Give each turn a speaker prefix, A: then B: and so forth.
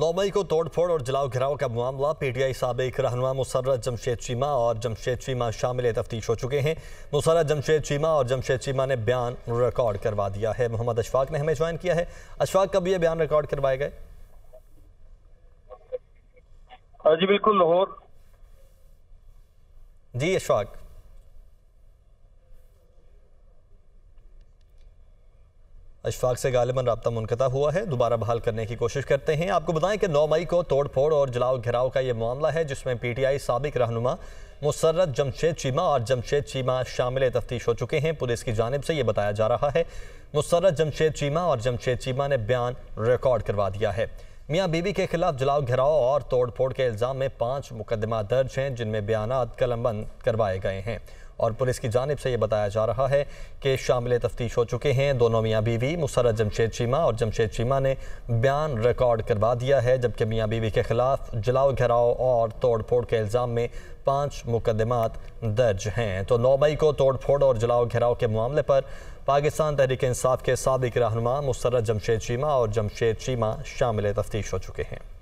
A: नौ मई को तोड़फोड़ और जलाओ घिराव का मामला पीटीआई सबक रहनुमा मुसरत जमशेद चीमा और जमशेद चीमा शामिल तफ्तीश हो चुके हैं मुसरत जमशेद चीमा और जमशेद चीमा ने बयान रिकॉर्ड करवा दिया है मोहम्मद अशफाक ने हमें ज्वाइन किया है अशफाक कब ये बयान रिकॉर्ड करवाए गए हाँ जी बिल्कुल लाहौर जी अशफाक अशफाक से गालिबा रबता मुनता हुआ है दोबारा बहाल करने की कोशिश करते हैं आपको बताएं कि नौ मई को तोड़ फोड़ और जलाओ घिराव का यह मामला है जिसमें पी टी आई सबक रहनुमा मुसरत जमशेद चीमा और जमशेद चीमा शामिल तफ्तीश हो चुके हैं पुलिस की जानब से ये बताया जा रहा है मुसरत जमशेद चीमा और जमशेद चीमा ने बयान रिकॉर्ड करवा दिया है मियाँ बीबी के खिलाफ जलाओ घेराव और तोड़ फोड़ के इल्ज़ाम में पाँच मुकदमा दर्ज हैं जिनमें बयान कलमबंद करवाए गए हैं और पुलिस की जानब से यह बताया जा रहा है कि शामिल तफ्तीश हो चुके हैं दोनों मियाँ बीवी मुसरत जमशेद चीमा और जमशेद चीमा ने बयान रिकॉर्ड करवा दिया है जबकि मियाँ बीवी के खिलाफ जलाओ घराव और तोड़ फोड़ के इल्ज़ाम में पाँच मुकदमात दर्ज हैं तो नौ मई को तोड़ फोड़ और जलाओ घराव के मामले पर पाकिस्तान तहरीक इंसाफ के सबक रहनुमा मुसरत जमशेद चीमा और जमशेद चीमा शामिल तफ्तीश हो चुके हैं